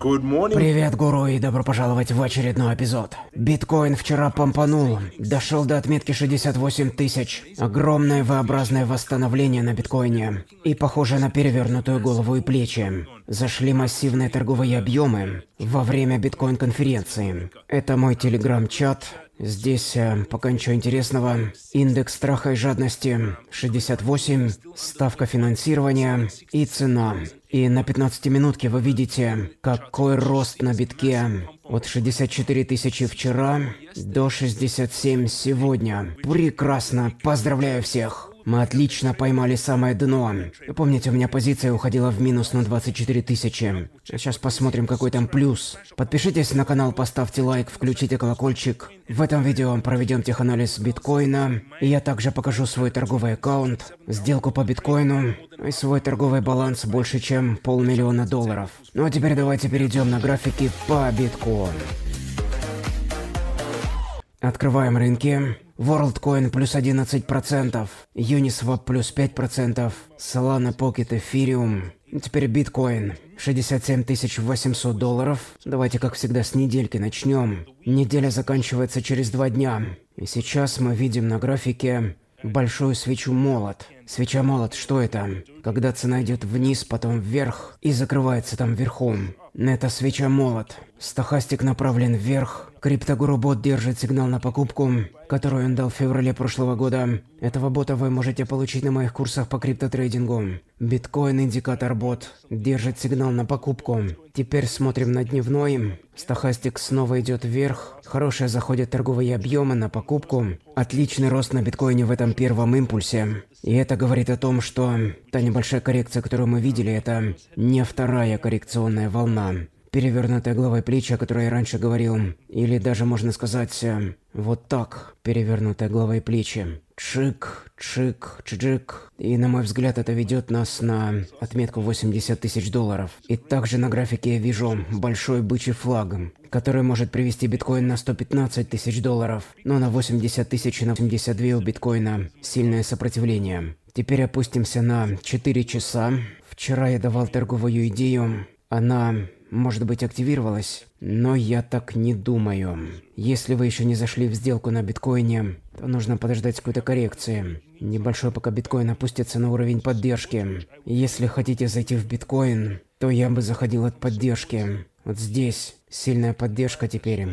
Привет, гуру, и добро пожаловать в очередной эпизод. Биткоин вчера помпанул, дошел до отметки 68 тысяч. Огромное V-образное восстановление на биткоине. И похоже на перевернутую голову и плечи. Зашли массивные торговые объемы во время биткоин-конференции. Это мой телеграм-чат, Здесь, э, пока ничего интересного. Индекс страха и жадности 68, ставка финансирования и цена. И на 15 минутке вы видите, какой рост на битке. От 64 тысячи вчера до 67 сегодня. Прекрасно, поздравляю всех! Мы отлично поймали самое дно. Помните, у меня позиция уходила в минус на 24 тысячи. Сейчас посмотрим, какой там плюс. Подпишитесь на канал, поставьте лайк, включите колокольчик. В этом видео проведем теханализ биткоина. И я также покажу свой торговый аккаунт, сделку по биткоину и свой торговый баланс больше, чем полмиллиона долларов. Ну а теперь давайте перейдем на графики по биткоину. Открываем рынки. WorldCoin плюс 11%, Uniswap плюс 5%, Solana Pocket Ethereum. Теперь биткоин. 67 800 долларов. Давайте, как всегда, с недельки начнем. Неделя заканчивается через два дня. И сейчас мы видим на графике большую свечу молот – Свеча молот, что это? Когда цена идет вниз, потом вверх и закрывается там верхом. Это свеча молот. Стохастик направлен вверх. Криптогуру бот держит сигнал на покупку, которую он дал в феврале прошлого года. Этого бота вы можете получить на моих курсах по криптотрейдингу. Биткоин индикатор бот держит сигнал на покупку. Теперь смотрим на дневной. Стохастик снова идет вверх. Хорошие заходят торговые объемы на покупку. Отличный рост на биткоине в этом первом импульсе. И это говорит о том, что та небольшая коррекция, которую мы видели, это не вторая коррекционная волна. Перевернутая главой плеча, о которой я раньше говорил, или даже можно сказать э, вот так, перевернутая главой плечи. Чик, чик, чик. И на мой взгляд это ведет нас на отметку 80 тысяч долларов. И также на графике я вижу большой бычий флаг, который может привести биткоин на 115 тысяч долларов, но на 80 тысяч и на 82 у биткоина сильное сопротивление. Теперь опустимся на 4 часа. Вчера я давал торговую идею. Она, может быть, активировалась, но я так не думаю. Если вы еще не зашли в сделку на биткоине, то нужно подождать какой-то коррекции. Небольшой пока биткоин опустится на уровень поддержки. Если хотите зайти в биткоин, то я бы заходил от поддержки. Вот здесь сильная поддержка теперь.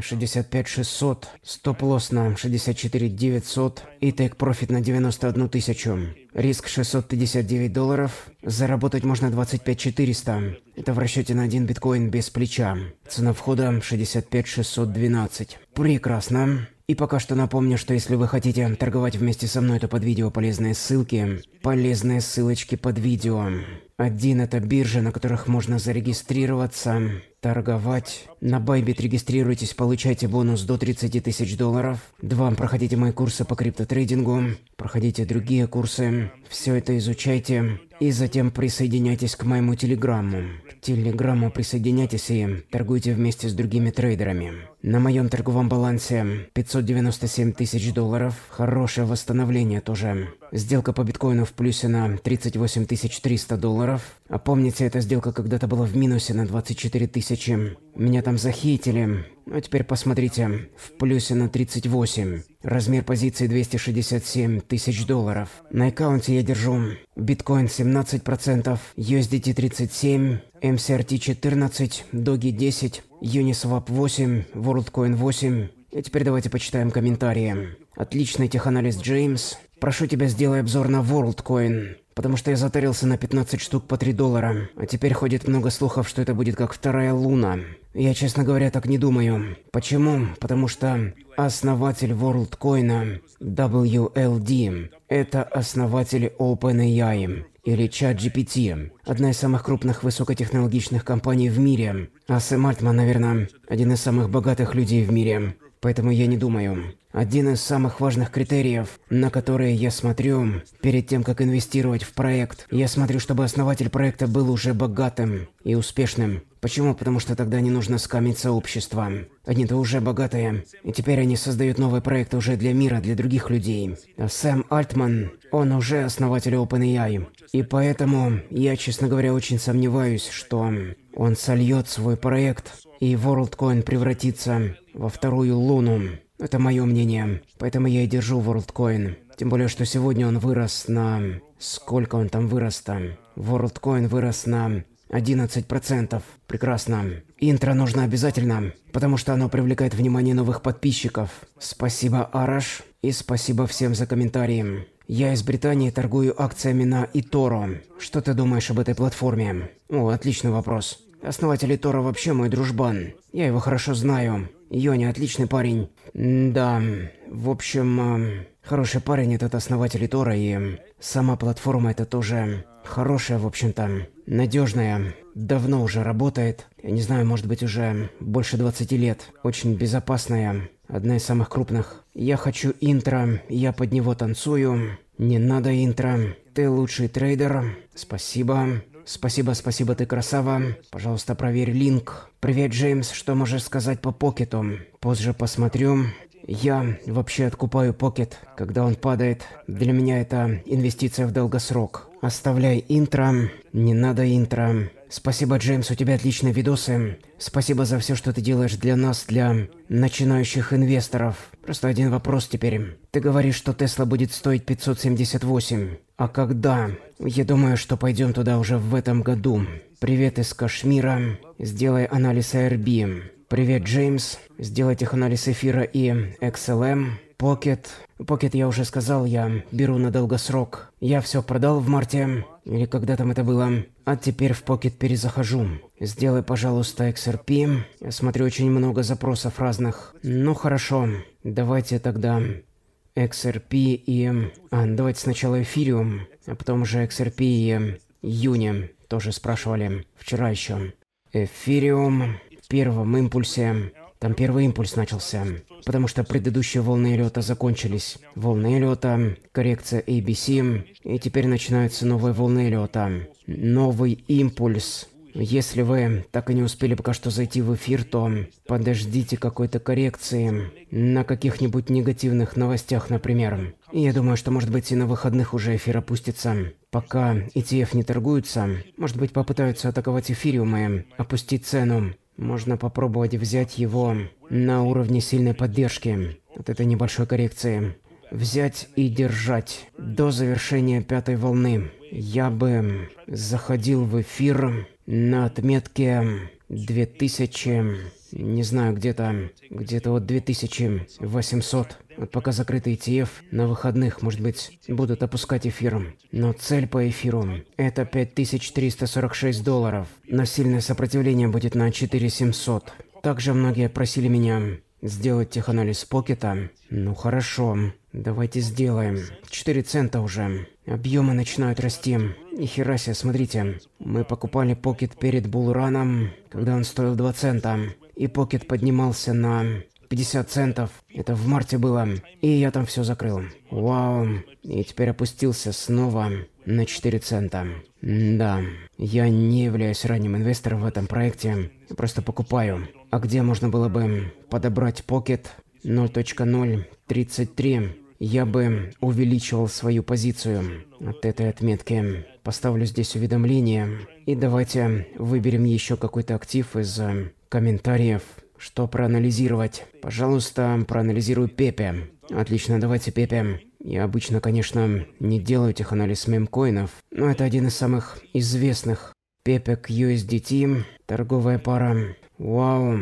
65 600, стоп-лосс на 64 900 и тейк-профит на 91 тысячу. Риск 659 долларов, заработать можно 25 400. Это в расчете на один биткоин без плеча. Цена входа 65 612. Прекрасно. И пока что напомню, что если вы хотите торговать вместе со мной, то под видео полезные ссылки. Полезные ссылочки под видео. Один – это биржи, на которых можно зарегистрироваться, торговать. На Байбит регистрируйтесь, получайте бонус до 30 тысяч долларов. Два – проходите мои курсы по криптотрейдингу, проходите другие курсы. Все это изучайте. И затем присоединяйтесь к моему телеграмму. К телеграмму присоединяйтесь и торгуйте вместе с другими трейдерами. На моем торговом балансе 597 тысяч долларов. Хорошее восстановление тоже. Сделка по биткоину в плюсе на 38 тысяч 300 долларов. А помните, эта сделка когда-то была в минусе на 24 тысячи. Меня там захитили. А теперь посмотрите, в плюсе на 38. Размер позиции 267 тысяч долларов. На аккаунте я держу биткоин 17%, USDT 37, MCRT 14, Доги 10, Uniswap 8, WorldCoin 8. И теперь давайте почитаем комментарии. Отличный теханализ Джеймс. Прошу тебя, сделай обзор на WorldCoin потому что я затарился на 15 штук по 3 доллара. А теперь ходит много слухов, что это будет как вторая луна. Я, честно говоря, так не думаю. Почему? Потому что основатель WorldCoin WLD – это основатель OpenAI или ChatGPT, одна из самых крупных высокотехнологичных компаний в мире. А Сэм Альтман, наверное, один из самых богатых людей в мире. Поэтому я не думаю. Один из самых важных критериев, на которые я смотрю перед тем, как инвестировать в проект, я смотрю, чтобы основатель проекта был уже богатым и успешным. Почему? Потому что тогда не нужно скамить сообщество. Они-то уже богатые, и теперь они создают новый проект уже для мира, для других людей. А Сэм Альтман, он уже основатель OpenAI. И поэтому я, честно говоря, очень сомневаюсь, что он сольет свой проект и WorldCoin превратится во вторую луну. Это мое мнение. Поэтому я и держу WorldCoin. Тем более, что сегодня он вырос на... Сколько он там вырос там? WorldCoin вырос на 11%. Прекрасно. Интро нужно обязательно, потому что оно привлекает внимание новых подписчиков. Спасибо, Араш, и спасибо всем за комментарии. Я из Британии торгую акциями на Иторо. Что ты думаешь об этой платформе? О, отличный вопрос. Основатель Итора вообще мой дружбан. Я его хорошо знаю. Йони отличный парень. М да, в общем, э, хороший парень этот основатель Итора и сама платформа это тоже хорошая, в общем-то, надежная. Давно уже работает. Я не знаю, может быть уже больше 20 лет. Очень безопасная. Одна из самых крупных. Я хочу интро, я под него танцую. Не надо интро. Ты лучший трейдер. Спасибо. Спасибо, спасибо, ты красава. Пожалуйста, проверь линк. Привет, Джеймс, что можешь сказать по покету? Позже посмотрю. Я вообще откупаю покет, когда он падает. Для меня это инвестиция в долгосрок. Оставляй интро. Не надо интро. Спасибо, Джеймс, у тебя отличные видосы. Эм, спасибо за все, что ты делаешь для нас, для начинающих инвесторов. Просто один вопрос теперь. Эм. Ты говоришь, что Тесла будет стоить 578. А когда? Я думаю, что пойдем туда уже в этом году. Привет из Кашмира. Сделай анализ ARB. Привет, Джеймс. Сделать их анализ эфира и XLM. Покет. Покет я уже сказал, я беру на долгосрок. Я все продал в марте. Или когда там это было. А теперь в Pocket перезахожу. Сделай, пожалуйста, XRP. Я смотрю, очень много запросов разных. Ну хорошо, давайте тогда XRP и... А, давайте сначала эфириум, а потом уже XRP и а, Юни. Тоже спрашивали вчера еще. Эфириум в первом импульсе там первый импульс начался, потому что предыдущие волны Эллиота закончились. Волны Эллиота, коррекция ABC, и теперь начинаются новые волны Эллиота. Новый импульс. Если вы так и не успели пока что зайти в эфир, то подождите какой-то коррекции на каких-нибудь негативных новостях, например. И я думаю, что может быть и на выходных уже эфир опустится. Пока ETF не торгуются, может быть попытаются атаковать эфириумы, опустить цену. Можно попробовать взять его на уровне сильной поддержки от этой небольшой коррекции. Взять и держать до завершения пятой волны. Я бы заходил в эфир на отметке 2000 не знаю, где-то где-то вот 2800. Вот пока закрытый ETF, на выходных, может быть, будут опускать эфиром. Но цель по эфиру – это 5346 долларов. Но сильное сопротивление будет на 4700. Также многие просили меня сделать теханализ покета. Ну хорошо, давайте сделаем. 4 цента уже. Объемы начинают расти. И херасе, смотрите. Мы покупали покет перед булраном, когда он стоил 2 цента и Покет поднимался на 50 центов. Это в марте было. И я там все закрыл. Вау. И теперь опустился снова на 4 цента. Да, я не являюсь ранним инвестором в этом проекте. Я просто покупаю. А где можно было бы подобрать Pocket 0.033? Я бы увеличивал свою позицию от этой отметки. Поставлю здесь уведомление. И давайте выберем еще какой-то актив из э, комментариев, что проанализировать. Пожалуйста, проанализируй Пепе. Отлично, давайте Пепе. Я обычно, конечно, не делаю теханализ мемкоинов, но это один из самых известных. Пепе к USDT, торговая пара. Вау,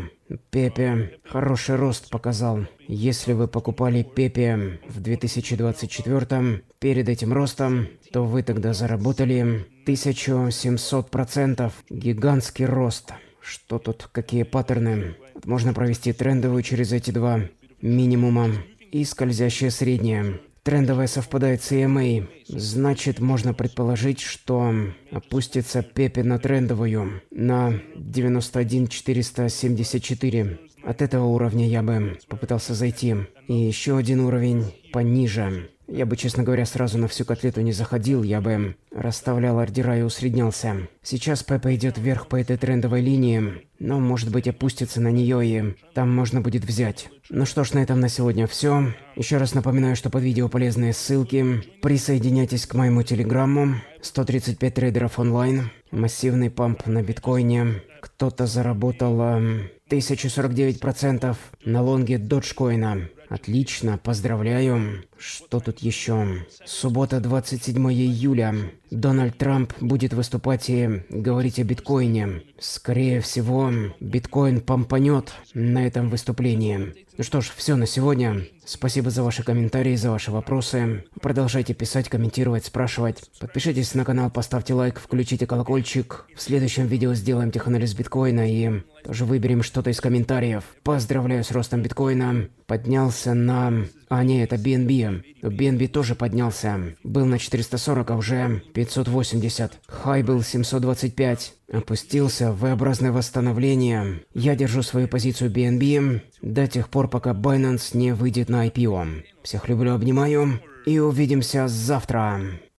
Пепе хороший рост показал. Если вы покупали Пепе в 2024 перед этим ростом, то вы тогда заработали 1700%. Гигантский рост. Что тут, какие паттерны? Можно провести трендовую через эти два минимума и скользящее среднее. Трендовая совпадает с EMA, значит можно предположить, что опустится Пепе на трендовую на 91474. От этого уровня я бы попытался зайти. И еще один уровень пониже. Я бы, честно говоря, сразу на всю котлету не заходил, я бы расставлял ордера и усреднялся. Сейчас Пеппа идет вверх по этой трендовой линии, но, может быть, опустится на нее и там можно будет взять. Ну что ж, на этом на сегодня все. Еще раз напоминаю, что под видео полезные ссылки. Присоединяйтесь к моему телеграмму. 135 трейдеров онлайн. Массивный памп на биткоине. Кто-то заработал эм, 1049% на лонге доджкоина. Отлично, поздравляю. Что тут еще? Суббота, 27 июля. Дональд Трамп будет выступать и говорить о биткоине. Скорее всего, биткоин помпанет на этом выступлении. Ну что ж, все на сегодня. Спасибо за ваши комментарии, за ваши вопросы. Продолжайте писать, комментировать, спрашивать. Подпишитесь на канал, поставьте лайк, включите колокольчик. В следующем видео сделаем теханализ биткоина и тоже выберем что-то из комментариев. Поздравляю с ростом биткоина. Поднялся на а, не, это BNB. BNB тоже поднялся. Был на 440, а уже 580. Хай был 725. Опустился в V-образное восстановление. Я держу свою позицию BNB до тех пор, пока Binance не выйдет на IPO. Всех люблю, обнимаю. И увидимся завтра.